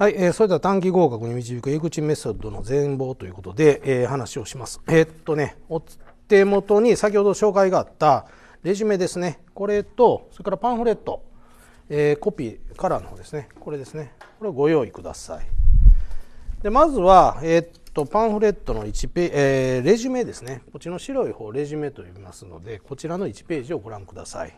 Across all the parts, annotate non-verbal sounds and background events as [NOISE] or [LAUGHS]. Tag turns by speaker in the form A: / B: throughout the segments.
A: はい、えー、それでは短期合格に導く江口メソッドの全貌ということで、えー、話をします。えー、っとね、お手元に先ほど紹介があったレジュメですね、これと、それからパンフレット、えー、コピーカラーの方ですね、これですね、これをご用意ください。でまずは、えー、っと、パンフレットの1ページ、えー、レジュメですね、こっちの白い方、レジュメと呼びますので、こちらの1ページをご覧ください。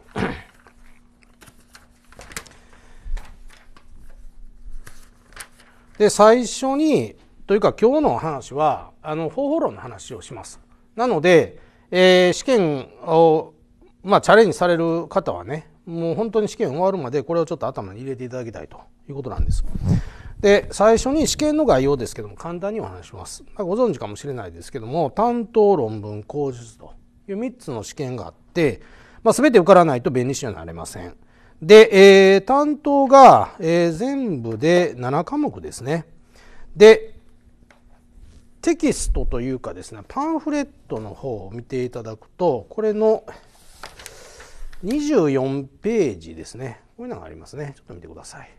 A: で最初にというか今日の話はあの方法論の話をします。なので、えー、試験を、まあ、チャレンジされる方はねもう本当に試験終わるまでこれをちょっと頭に入れていただきたいということなんです。で最初に試験の概要ですけども簡単にお話します。ご存知かもしれないですけども担当論文口述という3つの試験があって、まあ、全て受からないと弁理士にはなれません。で、えー、担当が、えー、全部で7科目ですね。で、テキストというかですね、パンフレットの方を見ていただくと、これの24ページですね。こういうのがありますね。ちょっと見てください。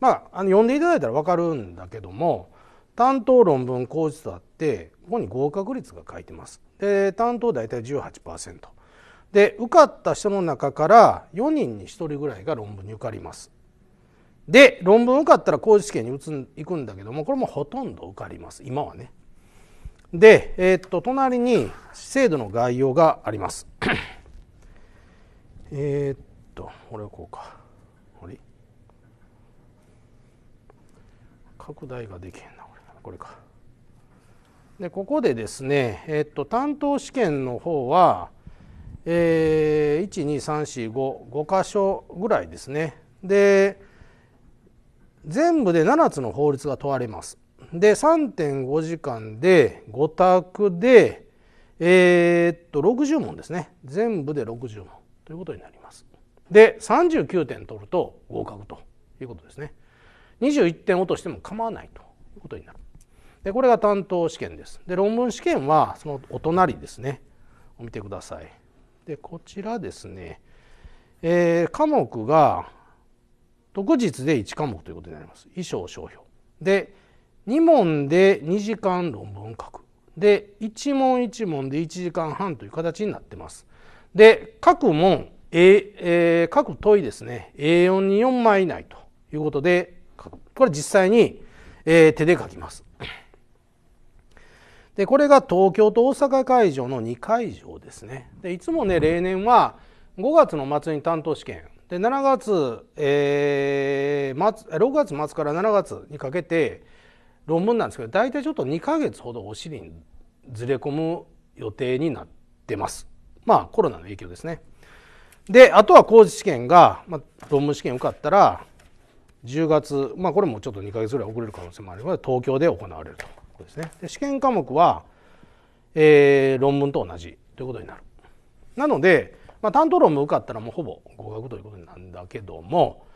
A: まあ、あの読んでいただいたら分かるんだけども、担当論文講師とあって、ここに合格率が書いてます。で、担当大体18%。で受かった人の中から4人に1人ぐらいが論文に受かります。で論文受かったら高知試験に移ん行くんだけどもこれもほとんど受かります今はね。で、えー、っと隣に制度の概要があります。[COUGHS] えっとこれをこうか。あれ拡大ができへんなこれか。でここでですね、えっと、担当試験の方はえー、12345箇所ぐらいですねで全部で7つの法律が問われますで3.5時間で5択でえー、っと60問ですね全部で60問ということになりますで39点取ると合格ということですね21点落としても構わないということになるでこれが担当試験ですで論文試験はそのお隣ですね見てくださいでこちらですね、えー、科目が特日で1科目ということになります衣装商標で2問で2時間論文書くで1問1問で1時間半という形になってますで各問、A えー、各問いですね A4 に4枚以内ということでこれ実際に、えー、手で書きますでこれが東京と大阪会場の2会場ですねでいつもね例年は5月の末に担当試験で7月、えー、末6月末から7月にかけて論文なんですけど大体ちょっと2か月ほどお尻にずれ込む予定になってますまあコロナの影響ですねであとは工事試験が、まあ、論文試験受かったら10月、まあ、これもちょっと2か月ぐらい遅れる可能性もあるので東京で行われると。ことですね。で試験科目は、えー、論文と同じということになる。なので、まあ、担当論文受かったらもうほぼ合格ということなんだけども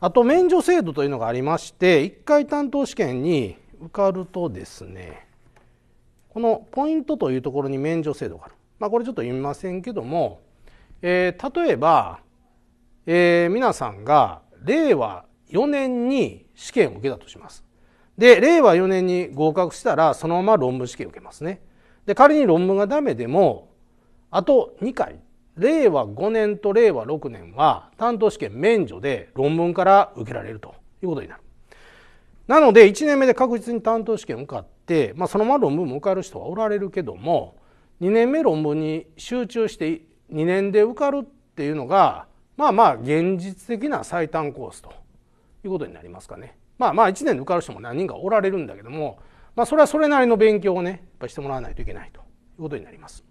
A: あと免除制度というのがありまして1回担当試験に受かるとですねこのポイントというところに免除制度がある、まあ、これちょっと言いませんけども、えー、例えば、えー、皆さんが令和4年に試験を受けたとします。で令和4年に合格したらそのまま論文試験受けますね。で仮に論文がダメでもあと2回令和5年と令和6年は担当試験免除で論文から受けられるということになる。なので1年目で確実に担当試験受かって、まあ、そのまま論文も受かる人はおられるけども2年目論文に集中して2年で受かるっていうのがまあまあ現実的な最短コースということになりますかね。まあまあ1年で受かる人も何人かおられるんだけども、まあ、それはそれなりの勉強をねやっぱしてもらわないといけないということになります。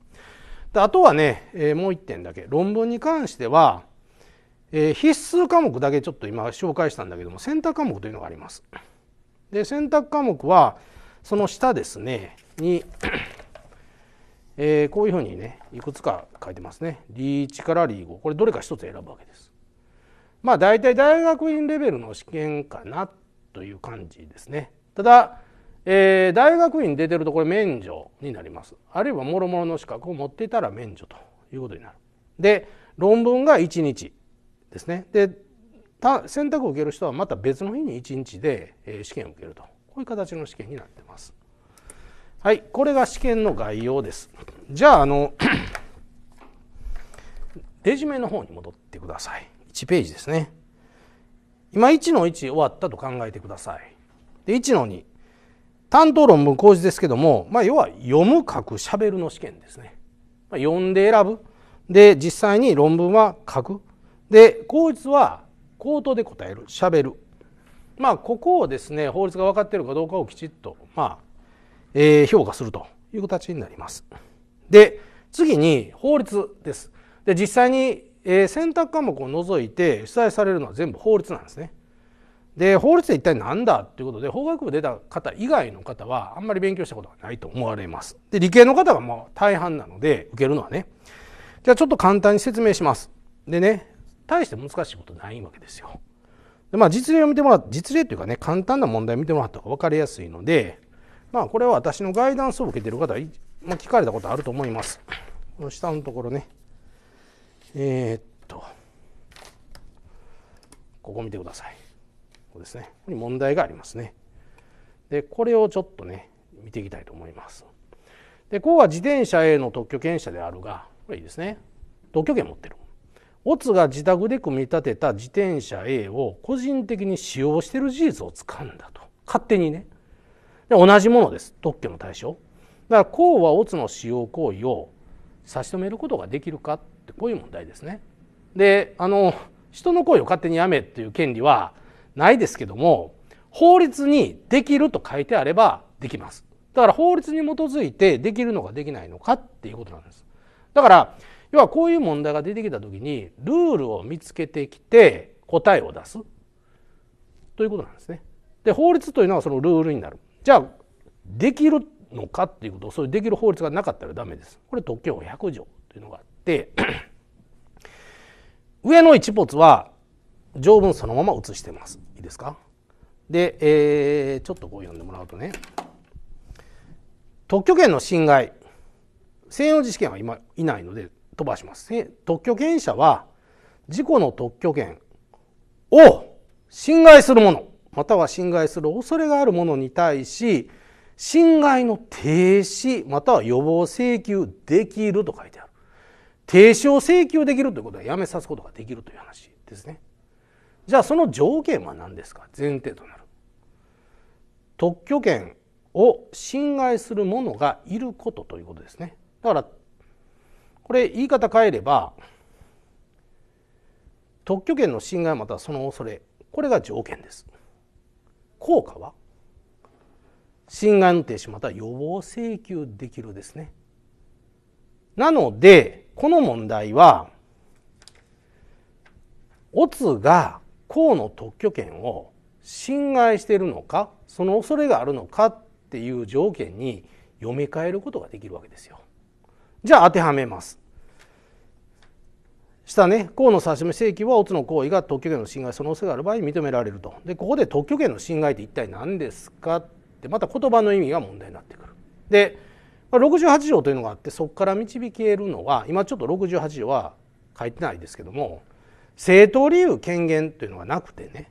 A: であとはね、えー、もう1点だけ論文に関しては、えー、必須科目だけちょっと今紹介したんだけども選択科目というのがあります。で選択科目はその下ですねに、えー、こういうふうにねいくつか書いてますね。リーチからリー5これどれか1つ選ぶわけです。まあ大体大学院レベルの試験かなっという感じですねただ、えー、大学院出てるとこれ免除になりますあるいはもろもろの資格を持っていたら免除ということになるで論文が1日ですねで選択を受ける人はまた別の日に1日で、え試験を受けるとこういう形の試験になってますはいこれが試験の概要ですじゃああの [CLEARS THROAT] レジュメの方に戻ってください1ページですね今1の1終わったと考えてください。で1の2担当論文講師ですけども、まあ、要は読む書くしゃべるの試験ですね。まあ、読んで選ぶで実際に論文は書くで口述は口頭で答えるしゃべるまあここをですね法律が分かっているかどうかをきちっとまあ、えー、評価するという形になります。で次に法律です。で実際にえー、選択科目を除いて主催されるのは全部法律なんですね。で法律って一体何だっていうことで法学部出た方以外の方はあんまり勉強したことがないと思われます。で理系の方がもう大半なので受けるのはね。じゃあちょっと簡単に説明します。でね大して難しいことないわけですよ。でまあ実例を見てもらって実例というかね簡単な問題を見てもらった方が分かりやすいのでまあこれは私のガイダンスを受けてる方は、まあ、聞かれたことあると思います。この下のところね。えー、っとここ見てくださいここですねここに問題がありますねでこれをちょっとね見ていきたいと思いますでこうは自転車への特許権者であるがこれいいですね特許権持ってるオツが自宅で組み立てた自転車 A を個人的に使用してる事実をつかんだと勝手にねで同じものです特許の対象だからこうはオツの使用行為を差し止めることができるかっってこういう問題ですね。であの人の声を勝手にやめっていう権利はないですけども法律にできると書いてあればできます。だから法律に基づいてできるのかできないのかっていうことなんです。だから要はこういう問題が出てきた時にルールを見つけてきて答えを出すということなんですね。で法律というのはそのルールになる。じゃあできるのかっていうことそういうできる法律がなかったらダメです。これ特許法100条というのがあって [CLEARS THROAT] 上の一骨は条文そのまま写してますいいですかで、えー、ちょっとこう読んでもらうとね特許権の侵害専用自試験は今いないので飛ばします特許権者は事故の特許権を侵害するものまたは侵害する恐れがあるものに対し侵害の停止または予防請求できると書いてある。停止を請求できるということはやめさすことができるという話ですね。じゃあその条件は何ですか前提となる。特許権を侵害する者がいることということですね。だからこれ言い方変えれば特許権の侵害またはその恐れこれが条件です。効果は侵害の停止または予防請求できるですね。なのでこの問題はオツが公の特許権を侵害しているのかその恐れがあるのかっていう条件に読み替えることができるわけですよ。じゃあ当てはめます。下ね、公の差し請求はオツの行為が特許権の侵害その恐れがある場合認められると。でここで特許権の侵害って一体何ですかってまた言葉の意味が問題になってくる。で68条というのがあってそこから導けるのは今ちょっと68条は書いてないですけども正当理由権限というのがなくてね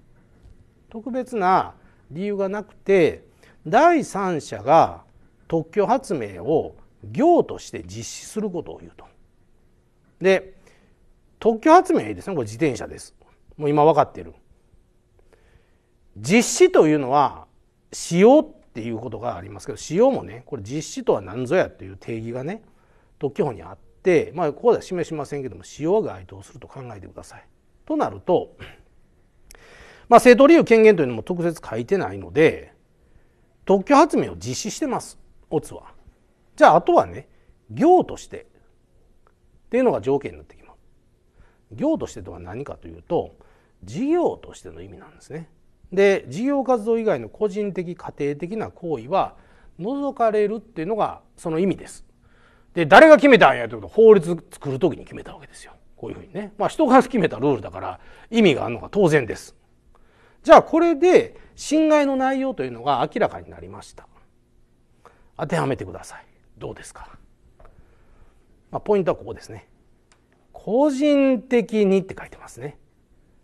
A: 特別な理由がなくて第三者が特許発明を業として実施することを言うと。で特許発明ですねこれ自転車です。もう今分かってる。実施というのは使用っていうことがありますけど用もねこれ実施とは何ぞやっていう定義がね特許法にあってまあここでは示しませんけども使用が該当すると考えてください。となるとまあ正当理由権限というのも特設書いてないので特許発明を実施してますオツは。じゃああとはね行としてっていうのが条件になってきます。行としてとは何かというと事業としての意味なんですね。で事業活動以外の個人的家庭的な行為は除かれるっていうのがその意味です。で誰が決めたんやということ法律作る時に決めたわけですよ。こういうふうにね。まあ人が決めたルールだから意味があるのが当然です。じゃあこれで侵害の内容というのが明らかになりました。当てはめてください。どうですか、まあ、ポイントはここですね。個人的にって書いてますね。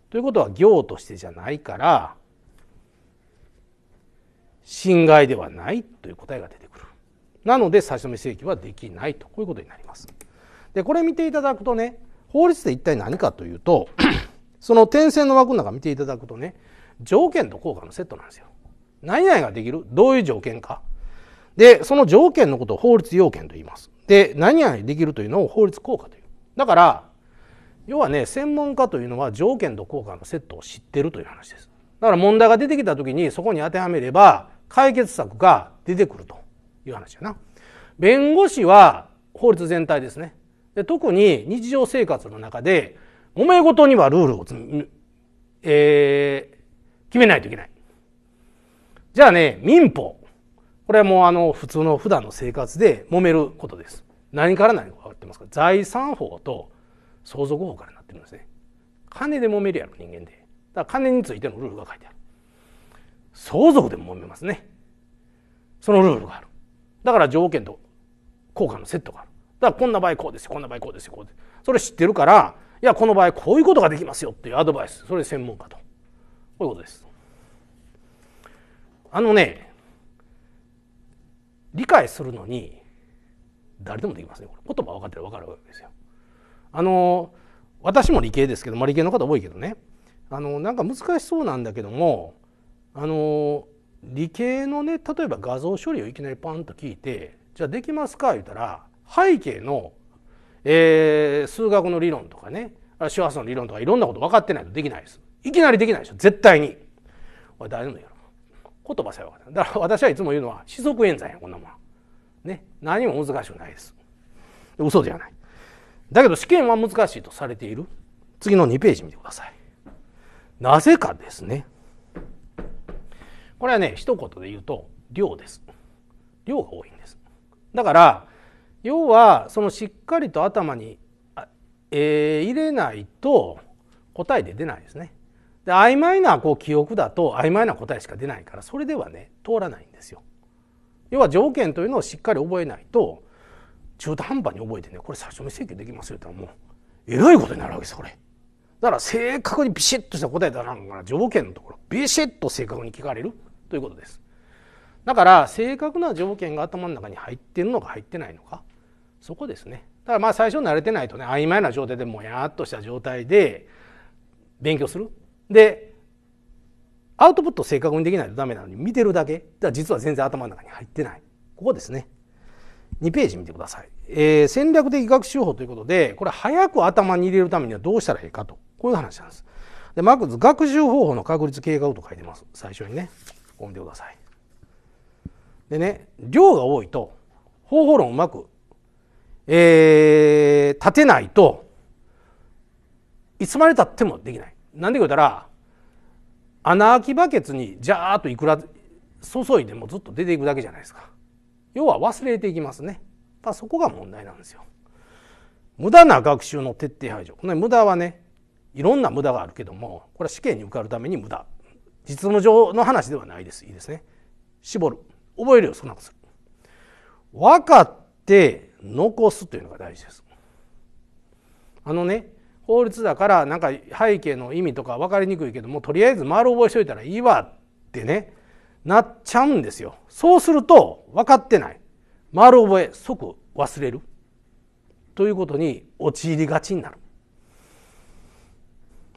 A: ということは行としてじゃないから侵害ではないという答えが出てくるなので差し止め請求はできないとこういうことになりますでこれ見ていただくとね法律で一体何かというと [CLEARS THROAT] その点線の枠の中見ていただくとね条件と効果のセットなんですよ何々ができるどういう条件かでその条件のことを法律要件と言いますで何々できるというのを法律効果というだから要はね専門家というのは条件と効果のセットを知ってるという話ですだから問題が出てきた時にそこに当てはめれば解決策が出てくるという話やな。弁護士は法律全体ですね。で特に日常生活の中で、揉め事にはルールをつ、えー、決めないといけない。じゃあね、民法。これはもうあの、普通の普段の生活で揉めることです。何から何が分かってますか財産法と相続法からなってるんですね。金で揉めるやろ、人間で。だから金についてのルールが書いてある。相続でも揉めますねそのルールがあるだから条件と効果のセットがあるだからこんな場合こうですよこんな場合こうですよこうですそれ知ってるからいやこの場合こういうことができますよっていうアドバイスそれ専門家とこういうことですあのね理解するのに誰でもできますねこれ言葉分かってる分かるわけですよあの私も理系ですけど、まあ、理系の方多いけどねあのなんか難しそうなんだけどもあの理系のね例えば画像処理をいきなりパンと聞いてじゃあできますか言うたら背景の、えー、数学の理論とかね周波数の理論とかいろんなこと分かってないとできないですいきなりできないでしょ絶対に俺誰でもや言葉さえ分からないだから私はいつも言うのは四則演算やこんなもんね何も難しくないです嘘じゃないだけど試験は難しいとされている次の2ページ見てくださいなぜかですねこれはね一言で言うと量です量が多いんですだから要はそのしっかりと頭に、えー、入れないと答えで出ないですねで曖昧なこう記憶だと曖昧な答えしか出ないからそれではね通らないんですよ要は条件というのをしっかり覚えないと中途半端に覚えてねこれ最初に請求できますよって言もうえらいことになるわけですこれだから正確にビシッとした答えだなから条件のところビシッと正確に聞かれるということですだから正確な条件が頭の中に入ってるのか入ってないのかそこですねだからまあ最初慣れてないとね曖昧な状態でもやっとした状態で勉強するでアウトプット正確にできないとダメなのに見てるだけだ実は全然頭の中に入ってないここですね2ページ見てください、えー、戦略的学習法ということでこれ早く頭に入れるためにはどうしたらいいかとこういう話なんですでマックス学習方法の確率計画と書いてます最初にねここ見てください。でね量が多いと方法論うまく、えー、立てないといつまでたってもできない。なんで言うたら穴あきバケツにジャーっといくら注いでもずっと出ていくだけじゃないですか。要は忘れていきますね。だそこが問題なんですよ。無駄な学習の徹底排除。この無駄はねいろんな無駄があるけどもこれは試験に受かるために無駄実務上の話ではないです。いいですね。絞る。覚えるよ、少なくする。分かって残すというのが大事です。あのね、法律だからなんか背景の意味とか分かりにくいけどもとりあえず丸覚えしといたらいいわってねなっちゃうんですよそうすると分かってない丸覚え即忘れるということに陥りがちになる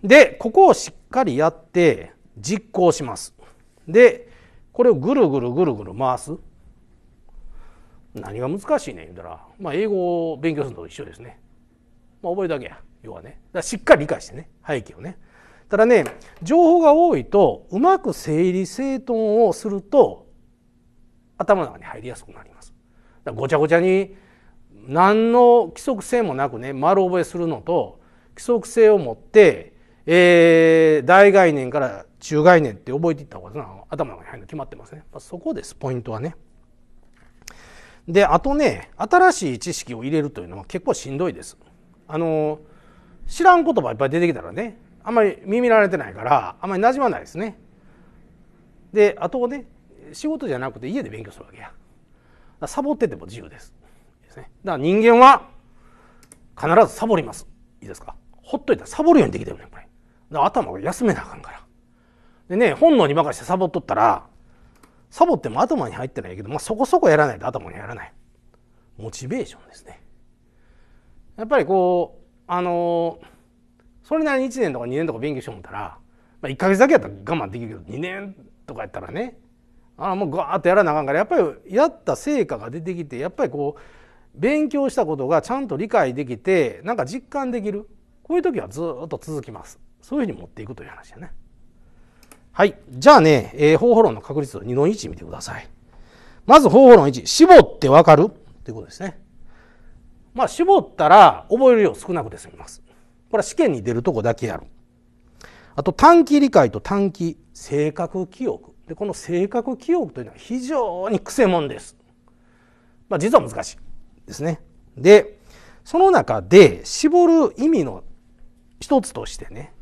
A: でここをしっかりやって実行しますでこれをぐるぐるぐるぐる回す何が難しいね言うたら、まあ、英語を勉強するのと一緒ですね、まあ、覚えるだけや要はねだしっかり理解してね背景をねただね情報が多いとうまく整理整頓をすると頭の中に入りやすくなりますだごちゃごちゃに何の規則性もなくね丸覚えするのと規則性を持ってえー、大概念から中概念って覚えていった方が頭の中に入るの決まってますね。そこです、ポイントはね。で、あとね、新しい知識を入れるというのは結構しんどいです。あの、知らん言葉いっぱい出てきたらね、あんまり耳られてないから、あんまり馴染まないですね。で、あとね、仕事じゃなくて家で勉強するわけや。サボってても自由です。ですね。だから人間は必ずサボります。いいですかほっといたらサボるようにできてるね。頭を休めなあかんから。でね本能に任せてサボっとったらサボっても頭に入ってないけど、まあ、そこそこやらないと頭にやらないモチベーションですねやっぱりこうあのー、それなりに1年とか2年とか勉強しよう思ったら、まあ、1か月だけやったら我慢できるけど2年とかやったらねあもうガーッとやらなあかんからやっぱりやった成果が出てきてやっぱりこう勉強したことがちゃんと理解できてなんか実感できるこういう時はずっと続きます。そういうふうに持っていくという話だね。はい。じゃあね、えー、方法論の確率を2の1見てください。まず方法論1、絞ってわかるということですね。まあ、絞ったら覚える量少なくて済みます。これは試験に出るとこだけやる。あと短期理解と短期性格記憶。で、この性格記憶というのは非常に癖もんです。まあ、実は難しいですね。で、その中で絞る意味の一つとしてね、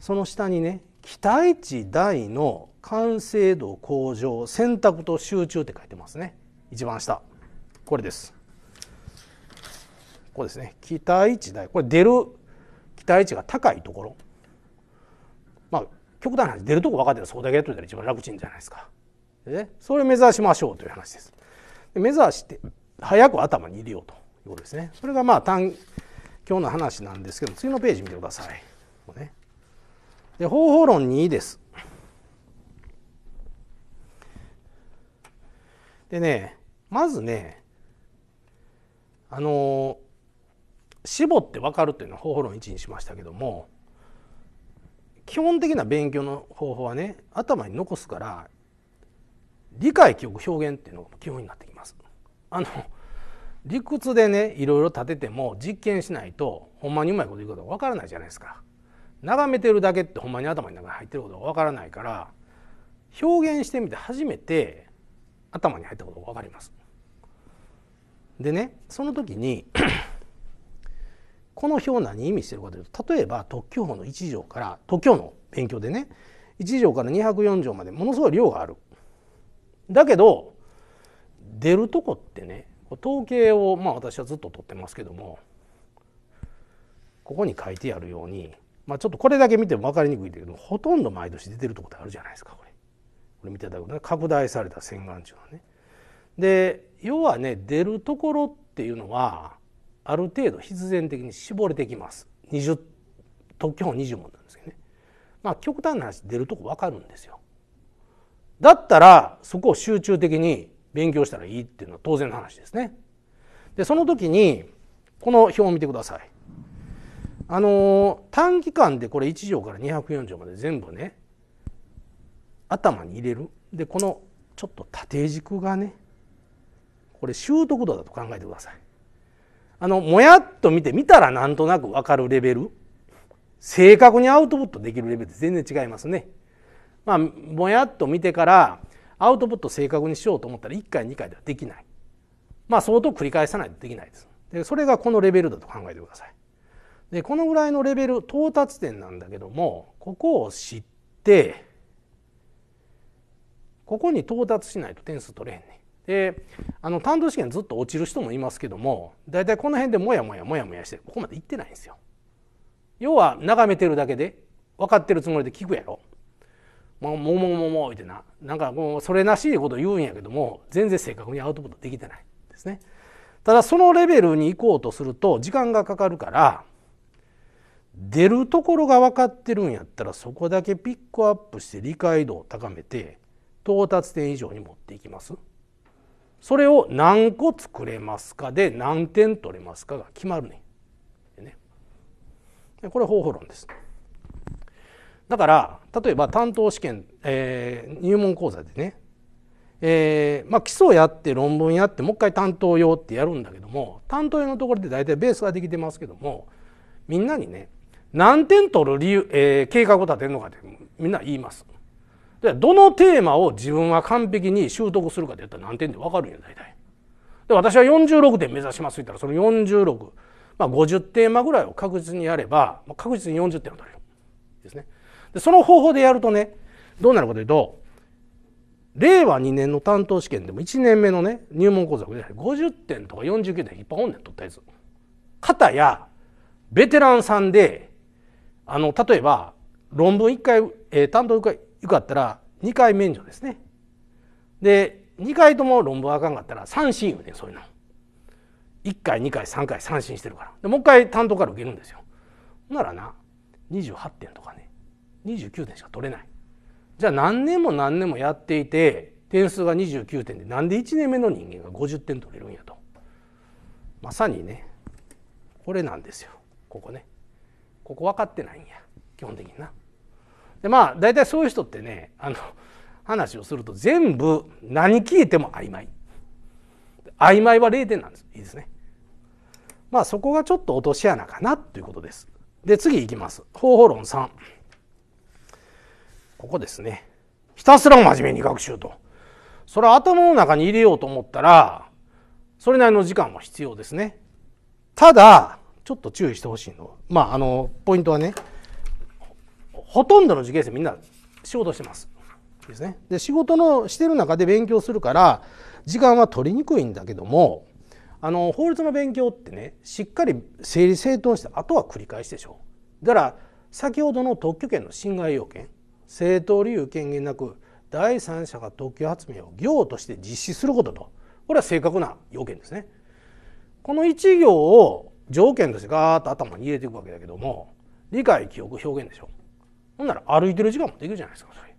A: その下にね期待値大の完成度向上選択と集中って書いてますね一番下これですここですね期待値大これ出る期待値が高いところまあ極端な話出るとこ分かってるそこだけやっといたら一番楽ちんじゃないですかで、それを目指しましょうという話ですで目指して早く頭に入れようということですねそれがまあ短今日の話なんですけど次のページ見てください、ね、で方法論2です。でねまずねあの絞って分かるというのは方法論1にしましたけども基本的な勉強の方法はね頭に残すから理解記憶表現っていうのが基本になってきます。あの理屈でねいろいろ立てても実験しないとほんまにうまいこと言うことは分からないじゃないですか。眺めてるだけってほんまに頭の中に入ってることがわからないから表現してみて初めて頭に入ったことが分かります。でねその時にこの表何意味してるかというと例えば特許法の1条から特許の勉強でね1条から204条までものすごい量がある。だけど出るとこってね統計をまあ私はずっと取ってますけどもここに書いてあるようにまあ、ちょっとこれだけ見ても分かりにくいけどほとんど毎年出てるとこってあるじゃないですかこれこれ見ていただくと、ね、拡大された洗顔中はね。で要はね出るところっていうのはある程度必然的に絞れてきます20特許法20問なんですけどねまあ極端な話出るとこ分かるんですよだったらそこを集中的に勉強したらいいっていうのは当然の話ですねでその時にこの表を見てくださいあの短期間でこれ1条から204条まで全部ね頭に入れるでこのちょっと縦軸がねこれ習得度だと考えてください。あのもやっと見て見たらなんとなく分かるレベル正確にアウトプットできるレベルって全然違いますね。まあ、もやっと見てからアウトプット正確にしようと思ったら1回2回ではできない。まあ相当繰り返さないとできないです。でそれがこのレベルだと考えてください。でこのぐらいのレベル到達点なんだけどもここを知ってここに到達しないと点数取れへんねであの担当試験ずっと落ちる人もいますけども大体この辺でモヤモヤモヤモヤしてここまで行ってないんですよ。要は眺めてるだけで分かってるつもりで聞くやろ。もうもうもうもうもうってななんかもうそれなしいこと言うんやけども全然正確にアウトプットできてないですね。ただそのレベルに行こうとすると時間がかかるから出るところが分かってるんやったらそこだけピックアップして理解度を高めて到達点以上に持っていきます。それを何個作れますかで何点取れますかが決まるねねこれ方法論です。だから例えば担当試験、えー、入門講座でね、えーまあ、基礎やって論文やってもう一回担当用ってやるんだけども担当用のところで大体ベースができてますけどもみんなにね何点取る理由、えー、計画を立てるのかってみんな言います。でどのテーマを自分は完璧に習得するかって言ったら何点で分かるんや大体。で私は46点目指しますって言ったらその46、まあ、50テーマぐらいを確実にやれば、まあ、確実に40点を取れるですね。でその方法でやるとねどうなるかというと令和2年の担当試験でも1年目のね入門講座で50点とか49点一般本年取ったやつ。かたやベテランさんであの例えば論文1回、えー、担当受かったら2回免除ですね。で2回とも論文あかんかったら三振言うねそういうの。1回2回3回三振してるからでもう一回担当から受けるんですよ。ならな28点とかね29点しか取れない。じゃあ何年も何年もやっていて点数が29点でなんで1年目の人間が50点取れるんやとまさにねこれなんですよここね。ここ分かってないんや基本的にな。でまあ大体そういう人ってねあの話をすると全部何聞いても曖昧曖昧は0点なんですいいですねまあそこがちょっと落とし穴かなということですで次いきます方法論3ここですねひたすら真面目に学習とそれは頭の中に入れようと思ったらそれなりの時間は必要ですねただちょっと注意してほしいのまああのポイントはねほとんどの受験生みんな仕事してます。ですね、で仕事のしてる中で勉強するから時間は取りにくいんだけどもあの法律の勉強ってねしっかり整理整頓してあとは繰り返しでしょだから先ほどの特許権の侵害要件正当理由権限なく第三者が特許発明を業として実施することとこれは正確な要件ですね。この1行を条件としてガーッと頭に入れていくわけだけども理解記憶表現でしょほんなら歩いてる時間もできるじゃないですかそれ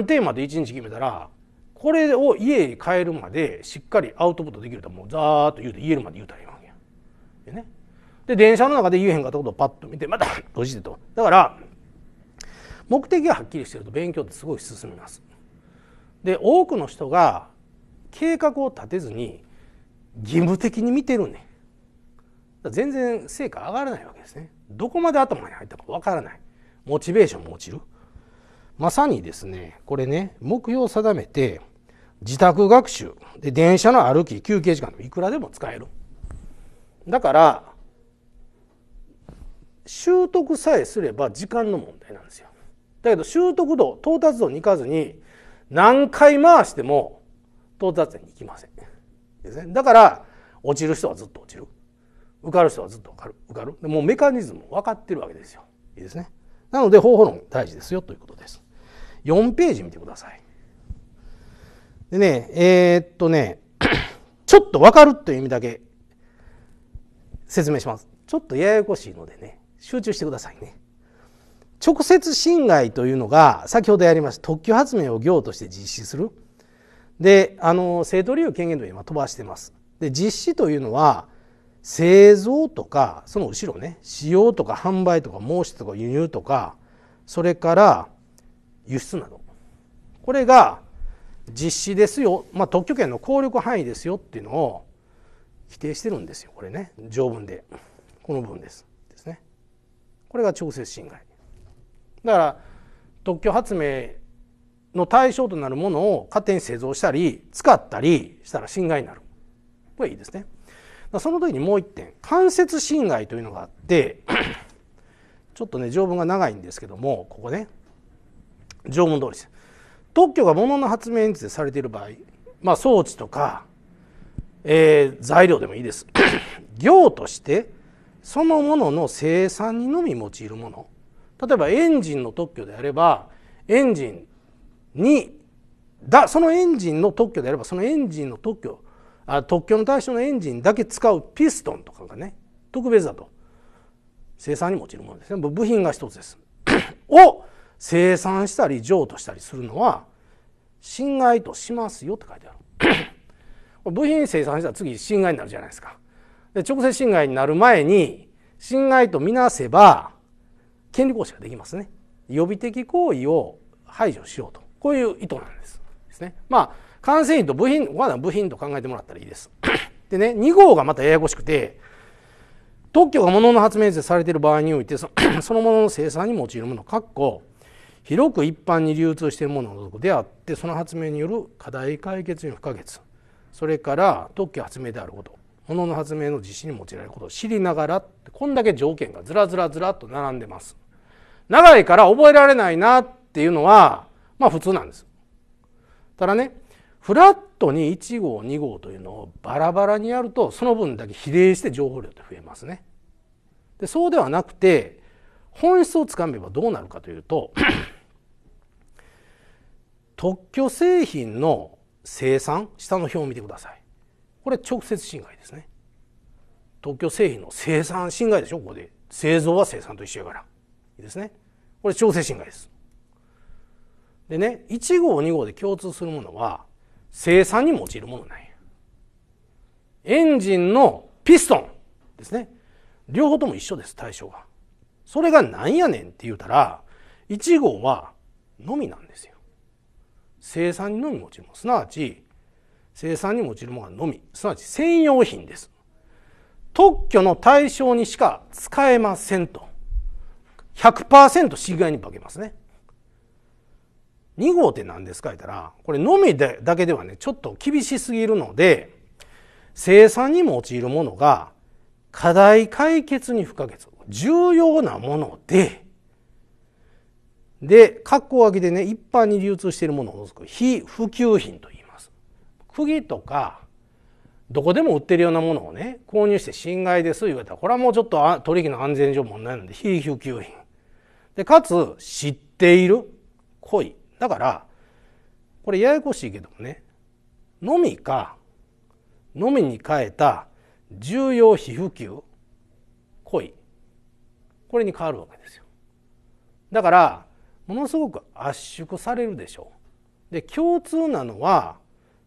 A: 3テーマで1日決めたらこれを家に帰るまでしっかりアウトプットできるともうザーッと言うて言えるまで言うたらいいわけや。でね。で電車の中で言えへんかったことをパッと見てまた閉じてと。だから目的がはっきりしてると勉強ってすごい進みます。で多くの人が計画を立てずに義務的に見てるね全然成果上がらないわけですねどこまで頭に入ったかわからないモチベーションも落ちるまさにですねこれね目標を定めて自宅学習で電車の歩き休憩時間いくらでも使えるだから習得さえすれば時間の問題なんですよだけど習得度到達度に行かずに何回回しても到達点に行きませんです、ね、だから落ちる人はずっと落ちる受かる人はずっと受かる受かるもうメカニズム分かってるわけですよいいですねなので方法論大事ですよということです4ページ見てくださいでねえー、っとね [CLEARS THROAT] ちょっと分かるという意味だけ説明しますちょっとややこしいのでね集中してくださいね直接侵害というのが先ほどやりました特許発明を業として実施するであの正当利用権限というのは今飛ばしてますで実施というのは製造とかその後ろね使用とか販売とか申しとか輸入とかそれから輸出などこれが実施ですよ、まあ、特許権の効力範囲ですよっていうのを規定してるんですよこれね条文でこの部分ですですねこれが調節侵害だから特許発明の対象となるものを勝手に製造したり使ったりしたら侵害になるこれいいですねその時にもう一点間接侵害というのがあって [CLEARS THROAT] ちょっとね条文が長いんですけどもここね条文通りです特許が物の発明についてされている場合、まあ、装置とか、えー、材料でもいいです [CLEARS THROAT] 業としてそのものの生産にのみ用いるもの例えばエンジンの特許であればエンジンにだそのエンジンの特許であればそのエンジンの特許あ特許の対象のエンジンだけ使うピストンとかがね特別だと生産に用いるものですね部品が一つです [COUGHS] を生産したり譲渡したりするのは侵害としますよって書いてある [COUGHS] 部品生産したら次侵害になるじゃないですかで直接侵害になる前に侵害とみなせば権利行使ができますね予備的行為を排除しようとこういう意図なんですですねまあ完成品と部品罠部品と考えてもらったらいいです [COUGHS] でね2号がまたややこしくて特許がものの発明税されている場合において [COUGHS] そのものの生産に用いるものかっこ広く一般に流通しているもののであってその発明による課題解決に不可欠それから特許発明であることものの発明の実施に用いられることを知りながらこんだけ条件がずらずらずらっと並んでます。長いから覚えられないなっていうのはまあ普通なんです。ただねフラットに1号2号というのをバラバラにやるとその分だけ比例して情報量って増えますね。でそうではなくて本質をつかめばどうなるかというと [CLEARS THROAT] 特許製品の生産下の表を見てくださいこれ直接侵害ですね特許製品の生産侵害でしょここで製造は生産と一緒やからいいですねこれ調整侵害ですでね1号2号で共通するものは生産に用いるものなんや。エンジンのピストンですね。両方とも一緒です、対象が。それが何やねんって言うたら、1号はのみなんですよ。生産にのみ用いるもの。すなわち、生産に用いるものはのみ。すなわち専用品です。特許の対象にしか使えませんと。100%侵害に化けますね。2号って何ですか言ったら、これのみだけではね、ちょっと厳しすぎるので、生産に用いるものが課題解決に不可欠。重要なもので、で、括弧書けでね、一般に流通しているものを除く非普及品と言います。釘とか、どこでも売ってるようなものをね、購入して侵害です言われたら、これはもうちょっと取引の安全上問題なので、非普及品。で、かつ、知っている、恋、だからこれややこしいけどもねのみかのみに変えた重要皮膚球恋これに変わるわけですよだからものすごく圧縮されるでしょうで共通なのは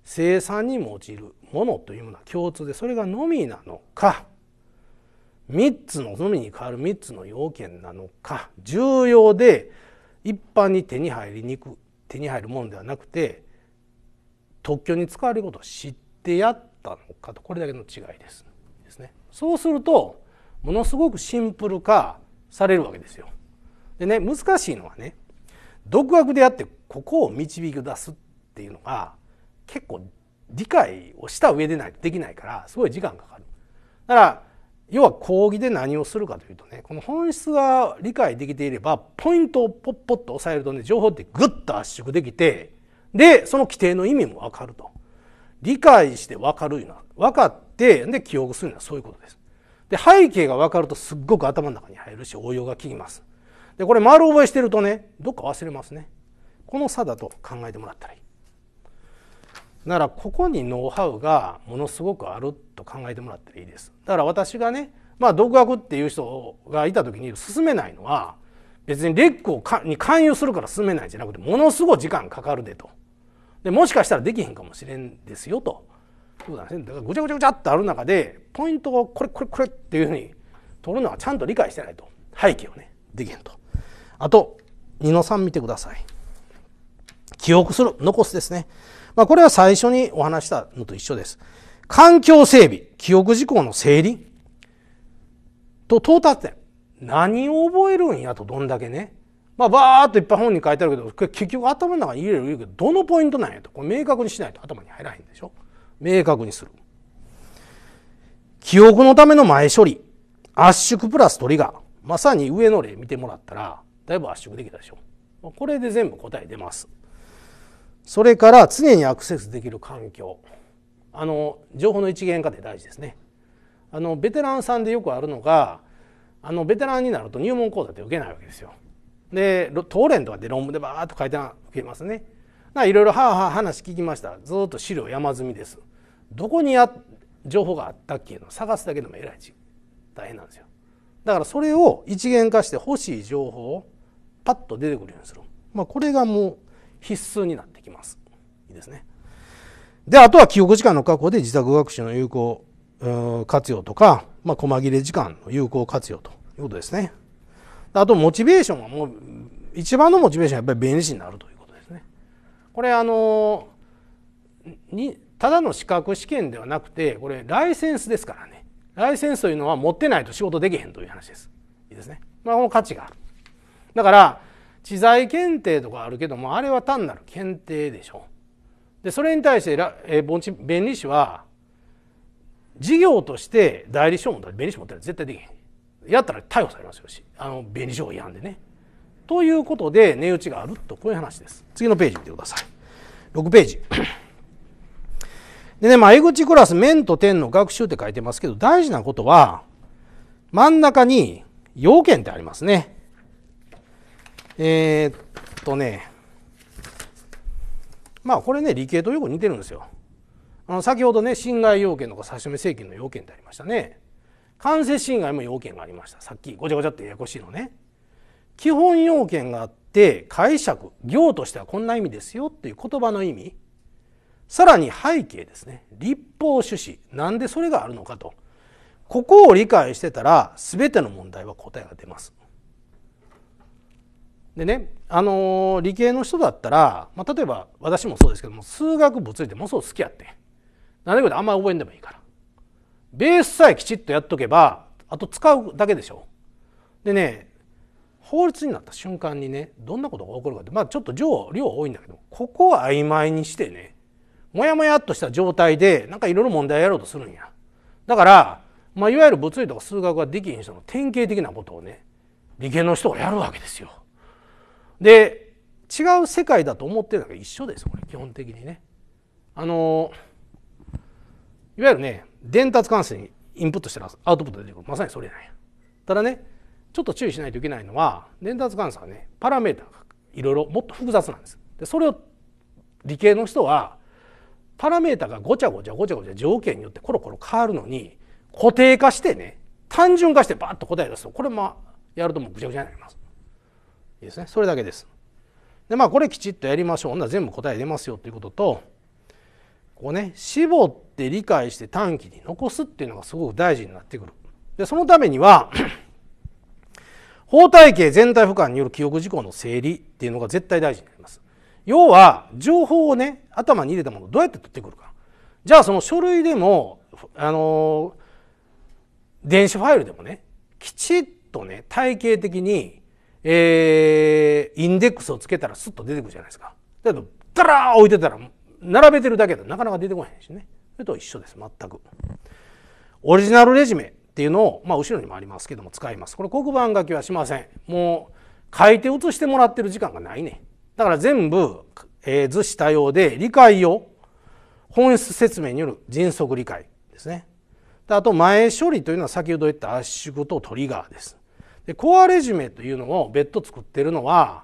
A: 生産に用いるものというものは共通でそれがのみなのか3つののみに変わる3つの要件なのか重要で一般に手に入りにく手に入るものではなくて特許に使われることを知ってやったのかとこれだけの違いですですね。そうするとものすごくシンプル化されるわけですよ。でね難しいのはね独学でやってここを導き出すっていうのが結構理解をした上でないとできないからすごい時間かかる。だから要は講義で何をするかというとねこの本質が理解できていればポイントをポッポッと押さえるとね情報ってグッと圧縮できてでその規定の意味も分かると理解して分かるような分かってで記憶するのはそういうことです。で背景が分かるとすっごく頭の中に入るし応用が効きます。でこれ丸覚えしてるとねどっか忘れますね。この差だと考えてもらったらいい。だからここにノウハウがものすごくあると考えてもらったらいいです。だから私がね、まあ、独学っていう人がいた時に進めないのは別にレックをかに勧誘するから進めないんじゃなくてものすごい時間かかるでと。でもしかしたらできへんかもしれんですよと。そうだね、だからぐちゃぐちゃぐちゃってある中でポイントをこれこれこれっていうふうに取るのはちゃんと理解してないと背景をねできへんと。あと二の三見てください。記憶する、残すですね。まあ、これは最初にお話したのと一緒です。環境整備、記憶事項の整理と到達点。何を覚えるんやとどんだけね。まあ、バーっといっぱい本に書いてあるけど、結局頭の中に入れるけど、どのポイントなんやと。これ明確にしないと頭に入らへんでしょ。明確にする。記憶のための前処理。圧縮プラストリガー。まさに上の例見てもらったら、だいぶ圧縮できたでしょ。これで全部答え出ます。それから常にアクセスできる環境あの情報の一元化で大事ですねあのベテランさんでよくあるのがあのベテランになると入門講座って受けないわけですよで東連とかで論文でバーっと書いて受けますねいろいろはあはあ話聞きましたずっと資料山積みですどこにあ情報があったっけの探すだけでもえらい大変なんですよだからそれを一元化して欲しい情報をパッと出てくるようにする、まあ、これがもう必須になってできます。いいですね。で、あとは記憶時間の確保で自宅学習の有効活用とか、まあ、細切れ時間の有効活用ということですね。あと、モチベーションはもう、一番のモチベーションはやっぱり弁理士になるということですね。これ、あの、に、ただの資格試験ではなくて、これ、ライセンスですからね。ライセンスというのは持ってないと仕事できへんという話です。いいですね。まあ、この価値がある。だから、知財検定とかあるけどもあれは単なる検定でしょでそれに対して、えー、弁理士は事業として代理証も弁理士持ったら絶対できへんやったら逮捕されますよしあの弁理士法違反でねということで値打ちがあるとこういう話です次のページ見てください6ページでね、まあ、江口クラス、面と点の学習って書いてますけど、大事なことは、真ん中に要件ってありますね。えー、っとね、まあこれね、理系とよく似てるんですよ。あの先ほどね、侵害要件とか差し止め請求の要件ってありましたね。間接侵害も要件がありました。さっきごちゃごちゃってややこしいのね。基本要件があって、解釈、行としてはこんな意味ですよっていう言葉の意味。さらに背景ですね。立法趣旨。なんでそれがあるのかと。ここを理解してたら、全ての問題は答えが出ます。でね、あのー、理系の人だったら、まあ、例えば私もそうですけども数学物理ってもそう好きやって何でかってあんまり覚えんでもいいからベースさえきちっとやっとけばあと使うだけでしょでね法律になった瞬間にねどんなことが起こるかってまあちょっと量量多いんだけどここは曖昧にしてねもやもやっとした状態でなんかいろいろ問題やろうとするんやだから、まあ、いわゆる物理とか数学ができへん人の典型的なことをね理系の人がやるわけですよで違う世界だと思ってるのが一緒ですこれ基本的にね。あのいわゆるね伝達関数にインプットしたらアウトプット出てくるまさにそれなんや。ただねちょっと注意しないといけないのは伝達関数はねパラメータがいろいろもっと複雑なんです。でそれを理系の人はパラメータがごちゃごちゃごちゃごちゃ条件によってコロコロ変わるのに固定化してね単純化してバッと答え出すとこれもやるともうぐちゃぐちゃになります。いいですねそれだけですでまあこれきちっとやりましょうほんなら全部答え出ますよということとこうね絞って理解して短期に残すっていうのがすごく大事になってくるでそのためには [CLEARS THROAT] 法体系全体俯瞰による記憶事項の整理っていうのが絶対大事になります要は情報をね頭に入れたものをどうやって取ってくるかじゃあその書類でもあの電子ファイルでもねきちっとね体系的にえー、インデックスをつけたらスッと出てくるじゃないですか。だけど、ダラー置いてたら、並べてるだけだとなかなか出てこないしね。それと一緒です、全く。オリジナルレジュメっていうのを、まあ、後ろにもありますけども使います。これ黒板書きはしません。もう書いて写してもらってる時間がないね。だから全部、えー、図紙多様で理解を本質説明による迅速理解ですね。あと前処理というのは先ほど言った圧縮とトリガーです。でコアレジュメというのを別途作ってるのは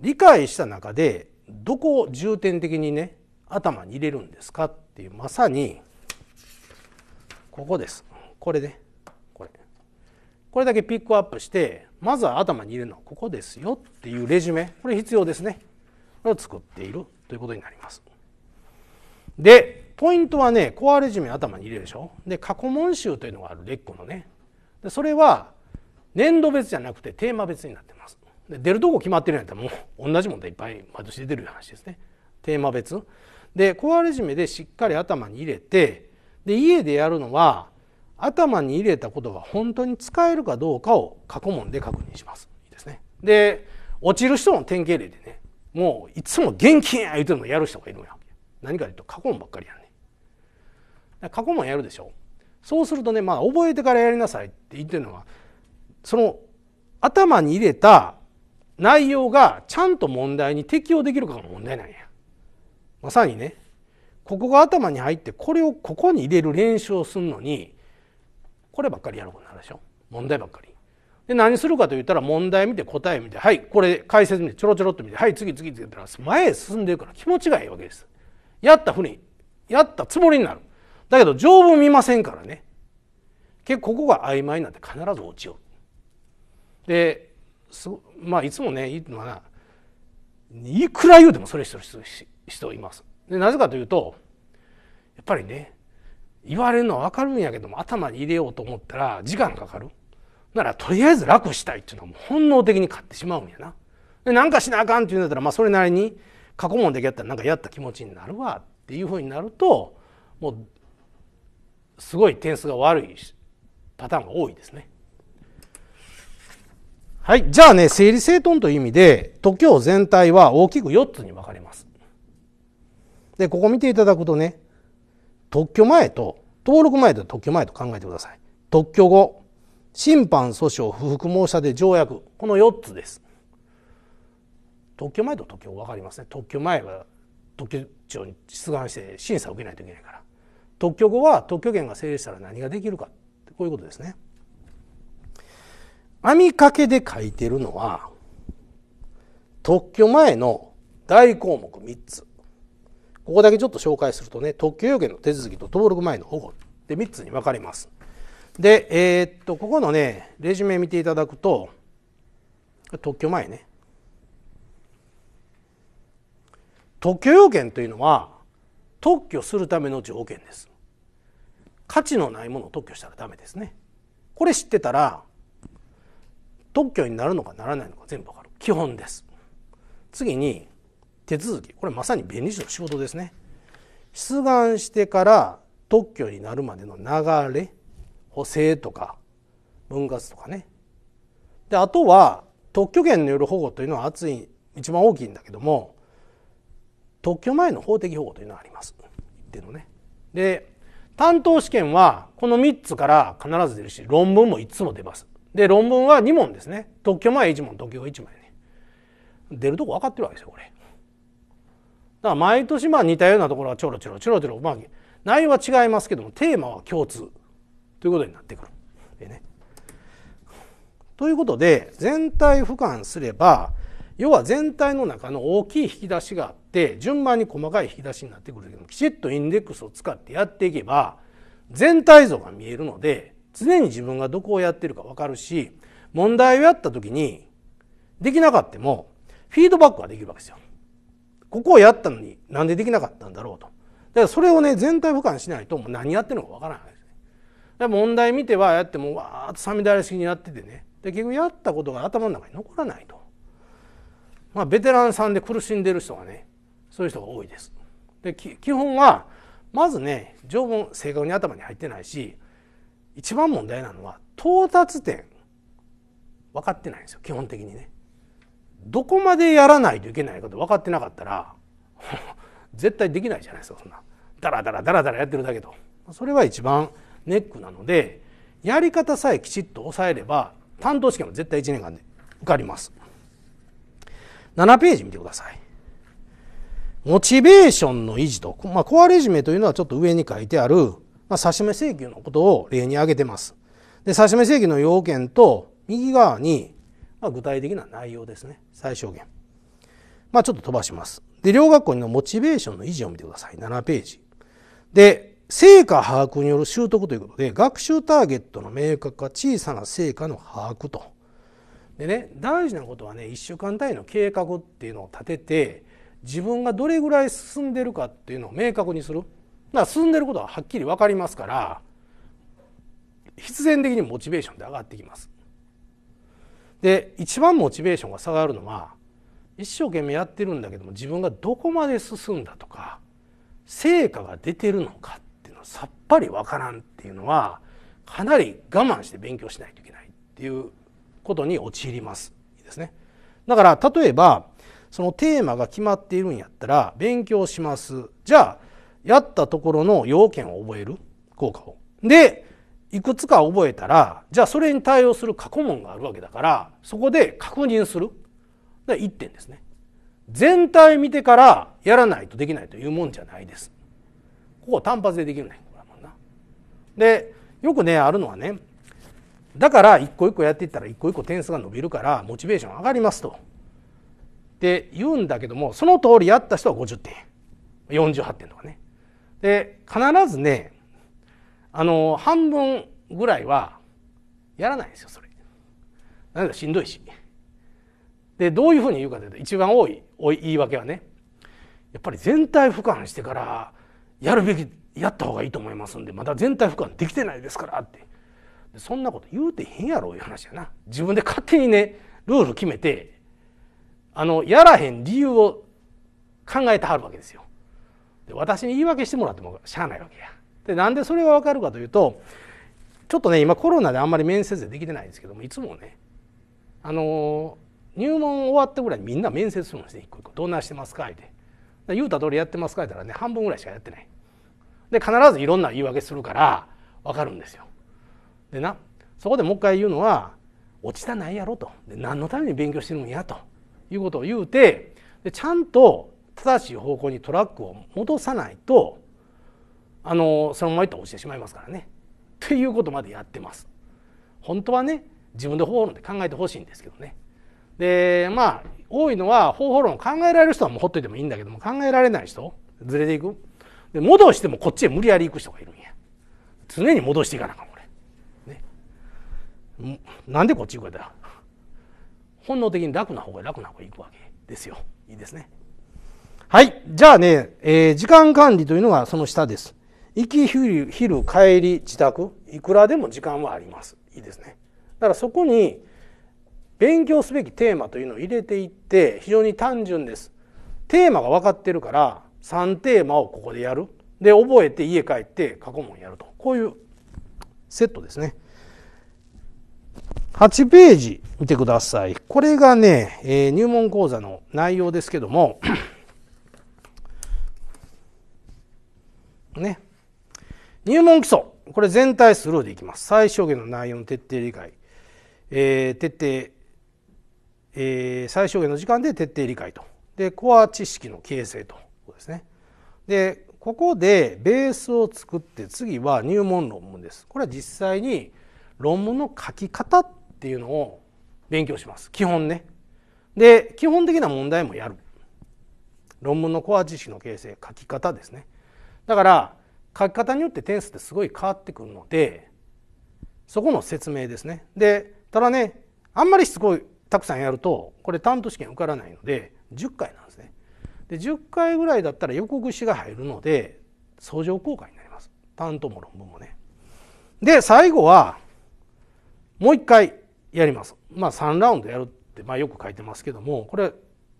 A: 理解した中でどこを重点的にね頭に入れるんですかっていうまさにここですこれねこれこれだけピックアップしてまずは頭に入れるのはここですよっていうレジュメこれ必要ですねこれを作っているということになりますでポイントはねコアレジュメ頭に入れるでしょで過去問集というのがあるレックのねそれは年度別じゃなくてテーマ別になってますで出るとこ決まってるんやったらもう同じ問題いっぱい毎年出てる話ですねテーマ別で壊れ締めでしっかり頭に入れてで家でやるのは頭に入れたことが本当に使えるかどうかを過去問で確認しますいいですねで落ちる人の典型例でねもういつも現金や言うてるのやる人がいるんや何か言うと過去問ばっかりやんね過去問やるでしょそうするとねまあ覚えてからやりなさいって言ってるのはその頭に入れた内容がちゃんと問題に適用できるかが問題なんや。まさにねここが頭に入ってこれをここに入れる練習をするのにこればっかりやることになるでしょ問題ばっかり。で何するかと言ったら問題見て答え見てはいこれ解説見てちょろちょろっと見てはい次次って言ったら前へ進んでいくから気持ちがいいわけです。やったふにやったつもりになる。だけど条文見ませんからね結構ここが曖昧なんて必ず落ちよう。でまあいつもねいいのはないくら言うてもそれしてる人います。でなぜかというとやっぱりね言われるのは分かるんやけども頭に入れようと思ったら時間かかる。ならとりあえず楽したいっていうのはもう本能的に買ってしまうんやな。でなんかしなあかんって言うんだったらまあそれなりに過去問できやったらなんかやった気持ちになるわっていうふうになるともうすごい点数が悪いパターンが多いですね。はい、じゃあね整理整頓という意味で徒教全体は大きく4つに分かれます。でここ見ていただくとね特許前と登録前と特許前と考えてください。特許後審判訴訟不服申し立て条約この4つです。特許前と特許分かりますね特許前は特許庁に出願して審査を受けないといけないから特許後は特許権が成立したら何ができるかこういうことですね。網掛けで書いてるのは特許前の大項目3つここだけちょっと紹介するとね特許要件の手続きと登録前の保護で3つに分かれます。で、えー、っとここのねレジュメ見ていただくと特許前ね特許要件というのは特許するための条件です価値のないものを特許したらダメですねこれ知ってたら特許になるのかならないのか全部わかる基本です次に手続きこれまさに弁理士の仕事ですね出願してから特許になるまでの流れ補正とか分割とかねであとは特許権による保護というのは厚い一番大きいんだけども特許前の法的保護というのがありますでのね。で担当試験はこの3つから必ず出るし論文もいつも出ます。で論文は2問ですね特許前1問特許後1枚ね出るとこ分かってるわけですよこれ。だから毎年まあ似たようなところはちょろちょろちょろちょろまあ内容は違いますけどもテーマは共通ということになってくる。でね、ということで全体俯瞰すれば要は全体の中の大きい引き出しがあって順番に細かい引き出しになってくるけどもきちっとインデックスを使ってやっていけば全体像が見えるので常に自分がどこをやってるか分かるし問題をやった時にできなかったもフィードバックはできるわけですよ。ここをやったのになんでできなかったんだろうと。だからそれをね全体俯瞰しないともう何やってるのか分からないです問題見てはやってもわーっとさみだらしになっててねで結局やったことが頭の中に残らないと。まあ、ベテランさんで苦しんでる人がねそういう人が多いです。で基本はまずね条文正確に頭に入ってないし一番問題なのは到達点分かってないんですよ基本的にね。どこまでやらないといけないかと分かってなかったら [LAUGHS] 絶対できないじゃないですかそんな。ダラダラダラダラやってるだけと。それは一番ネックなのでやり方さえきちっと抑えれば担当試験は絶対1年間で受かります。7ページ見てください。モチベーションの維持と、まあ、コアレジュメというのはちょっと上に書いてある、まあ、差し目請求のことを例に挙げてます。で、差し目請求の要件と、右側に、まあ、具体的な内容ですね。最小限。まあ、ちょっと飛ばします。で、両学校のモチベーションの維持を見てください。7ページ。で、成果把握による習得ということで、学習ターゲットの明確化、小さな成果の把握と。でね大事なことはね1週間単位の計画っていうのを立てて自分がどれぐらい進んでるかっていうのを明確にするだから進んでることははっきり分かりますから必然的にモチベーションで上がってきますで一番モチベーションが下がるのは一生懸命やってるんだけども自分がどこまで進んだとか成果が出てるのかっていうのはさっぱり分からんっていうのはかなり我慢して勉強しないといけないっていうことに陥りますですね。だから例えばそのテーマが決まっているんやったら勉強しますじゃあやったところの要件を覚える効果を。でいくつか覚えたらじゃあそれに対応する過去問があるわけだからそこで確認するで1点ですね。全体見てからやらないとできないというもんじゃないです。ここ単発でできるね。でよくねあるのはねだから一個一個やっていったら一個一個点数が伸びるからモチベーション上がりますと。って言うんだけどもその通りやった人は50点48点とかね。で必ずねあの半分ぐらいはやらないんですよそれ。なんかしんどいし。でどういうふうに言うかというと一番多い言い訳はねやっぱり全体俯瞰してからやるべきやった方がいいと思いますんでまだ全体俯瞰できてないですからってそんなこと言うてへんやろいう話やな自分で勝手にねルール決めてあのやらへん理由を考えてはるわけですよで私に言い訳してもらってもしゃあないわけやでなんでそれがわかるかというとちょっとね今コロナであんまり面接でできてないんですけどもいつもねあの入門終わってぐらいみんな面接するんですね一個一個どんなしてますかって言うた通りやってますか言ったらね半分ぐらいしかやってないで必ずいろんな言い訳するから分かるんですよでなそこでもう一回言うのは落ちたないやろとで何のために勉強してるんやということを言うてでちゃんと正しい方向にトラックを戻さないとあのそのままいったら落ちてしまいますからね。っていうことまでやってます。本当はね自分で方法論で考えてほしいんですけどね。でまあ多いのは方法論を考えられる人はもうほっといてもいいんだけども考えられない人ずれていくで戻してもこっちへ無理やり行く人がいるんや常に戻していかなかんなんでこっち行くかだ本能的に楽な方が楽な方がいくわけですよいいですねはいじゃあね、えー、時間管理というのがその下です行き昼帰り自宅いくらでも時間はありますいいですねだからそこに勉強すべきテーマというのを入れていって非常に単純ですテーマが分かってるから3テーマをここでやるで覚えて家帰って過去問やるとこういうセットですね。8ページ見てください。これがね、えー、入門講座の内容ですけども、ね。入門基礎。これ全体スルーでいきます。最小限の内容の徹底理解。えー、徹底、えー、最小限の時間で徹底理解と。で、コア知識の形成と。こですね。で、ここでベースを作って次は入門論文です。これは実際に論文の書き方っっていうのを勉強します基本ねで基本的な問題もやる論文のコア知識の形成書き方ですねだから書き方によって点数ってすごい変わってくるのでそこの説明ですねでただねあんまりすごいたくさんやるとこれ担当試験受からないので10回なんですねで10回ぐらいだったら予告が入るので相乗効果になります担当も論文もねで最後はもう一回やります。まあ3ラウンドやるってまあよく書いてますけどもこれ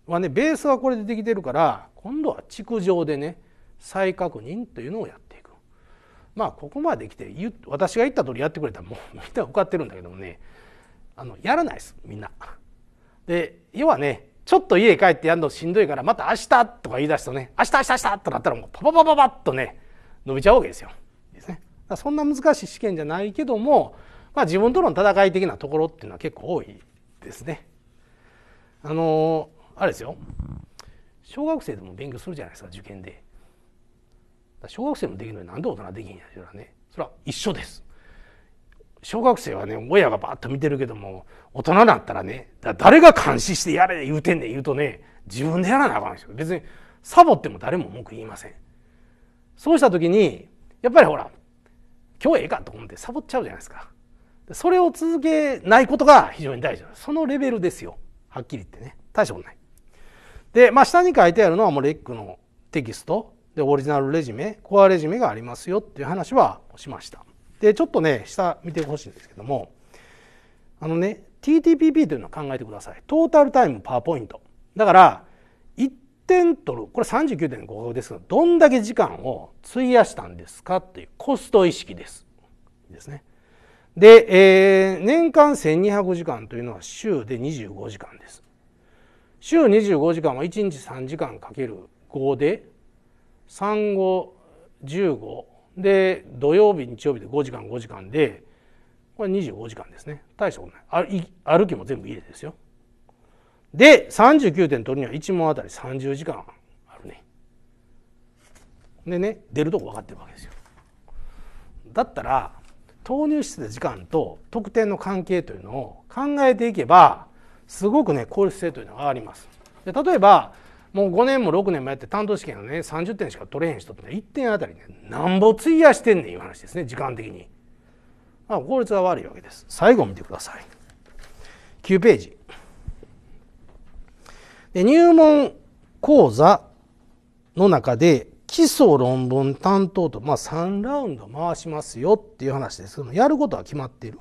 A: はねベースはこれでできてるから今度は築上でね再確認というのをやっていく。まあここまで来て私が言った通りやってくれたらもう [LAUGHS] みんな受かってるんだけどもねあのやらないですみんな。で要はねちょっと家帰ってやるのしんどいからまた明日とか言い出すとね明日明日明日となったらもうパパパパパッとね伸びちゃうわけですよ。ですね、そんな難しい試験じゃないけどもまあ、自分との戦い的なところっていうのは結構多いですね。あのあれですよ小学生でも勉強するじゃないですか受験で。小学生もできるのになんで大人できんやっていうのはねそれは一緒です。小学生はね親がバッと見てるけども大人だったらね誰が監視してやれ言うてんねん言うとね自分でやらなあかんんですよ別にサボっても誰も文句言いませんそうした時にやっぱりほら今日ええかと思ってサボっちゃうじゃないですかそれを続けないことが非常に大事そのレベルですよはっきり言ってね大したことないで、まあ、下に書いてあるのはもうレックのテキストでオリジナルレジュメコアレジュメがありますよっていう話はしましたでちょっとね下見てほしいんですけどもあのね TTPP というのを考えてくださいトータルタイムパワーポイントだから1点取るこれ39.5ですがどどんだけ時間を費やしたんですかっていうコスト意識ですですねで、えー、年間1200時間というのは週で25時間です。週25時間は1日3時間かける5で3515で土曜日日曜日で5時間5時間でこれ25時間ですね大したことない歩きも全部入れですよで39点取るには1問あたり30時間あるねでね出るとこ分かってるわけですよだったら投入してた時間と得点の関係というのを考えていけばすごくね効率性というのが上がります。で例えばもう5年も6年もやって担当試験のね30点しか取れへん人って1点あたりねなんぼ費やしてんねんいう話ですね時間的に。まあ、効率が悪いわけです。最後見てください。9ページ。で入門講座の中で基礎論文担当と、まあ、3ラウンド回しますよっていう話ですけどもやることは決まっている。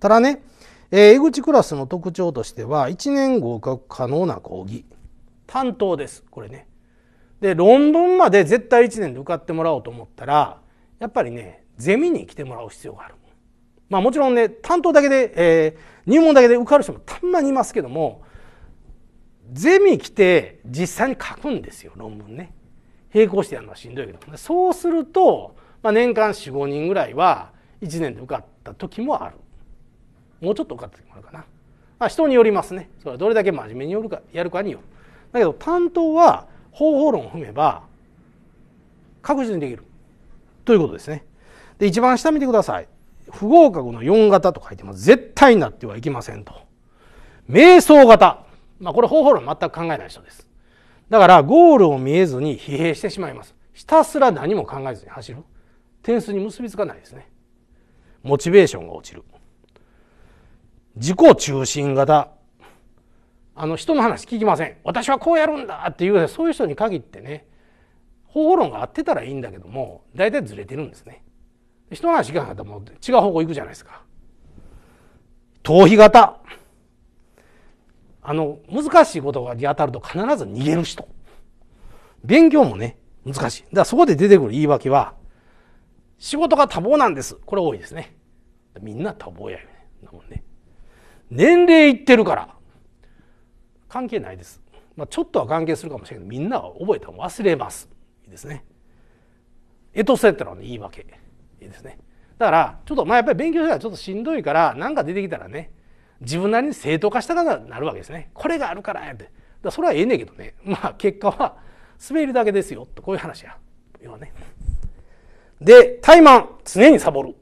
A: ただね、えー、江口クラスの特徴としては1年合格可能な講義担当ですこれね。で論文まで絶対1年で受かってもらおうと思ったらやっぱりねゼミに来てもらう必要がある。まあもちろんね担当だけで、えー、入門だけで受かる人もたんまにいますけどもゼミ来て実際に書くんですよ論文ね。並行してやるのはしんどいけど、そうすると、まあ、年間45人ぐらいは1年で受かった時もあるもうちょっと受かった時もあるかな、まあ、人によりますねそれはどれだけ真面目によるかやるかによるだけど担当は方法論を踏めば確実にできるということですねで一番下見てください不合格の4型と書いてます絶対になってはいけませんと瞑想型まあこれ方法論全く考えない人ですだからゴールを見えずに疲弊してしまいますひたすら何も考えずに走る点数に結びつかないですねモチベーションが落ちる自己中心型あの人の話聞きません私はこうやるんだっていうそういう人に限ってね方法論が合ってたらいいんだけども大体ずれてるんですね人の話聞かなかったらもう違う方向行くじゃないですか逃避型あの、難しいことが当たると必ず逃げる人。勉強もね、難しい。だからそこで出てくる言い訳は、仕事が多忙なんです。これ多いですね。みんな多忙やよね。なもんね。年齢いってるから、関係ないです。まあ、ちょっとは関係するかもしれないけど、みんなは覚えたも忘れます。いいですね。エトセトラの言い訳。いいですね。だから、ちょっとまあやっぱり勉強したらちょっとしんどいから、何か出てきたらね、自分なりに正当化したからなるわけですね。これがあるからやって。だそれはええねんけどね。まあ結果は滑りだけですよ。とこういう話や。要はね。で、怠慢、常にサボる。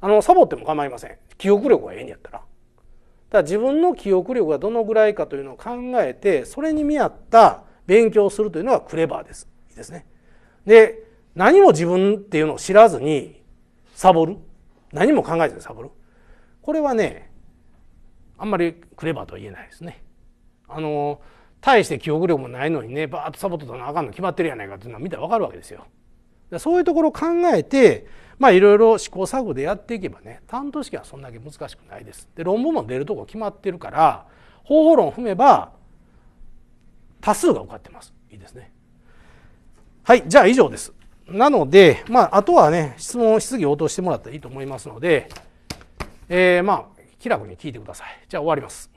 A: あの、サボっても構いません。記憶力がええんやったら。だから自分の記憶力がどのぐらいかというのを考えて、それに見合った勉強をするというのがクレバーです。いいですね。で、何も自分っていうのを知らずにサボる。何も考えずにサボる。これはね、あんまりクレバーとは言えないですね。あの大して記憶力もないのにねバーッとサボっとったのあかんの決まってるやないかっていうのは見たら分かるわけですよ。そういうところを考えてまあいろいろ試行錯誤でやっていけばね担当式はそんだけ難しくないです。で論文も出るとこ決まってるから方法論を踏めば多数が受かってます。いいですね。はい、じゃあ以上です。なので、まあ、あとはね、質問、質疑応答してもらったらいいと思いますので、えー、まあ、気楽に聞いてくださいじゃあ終わります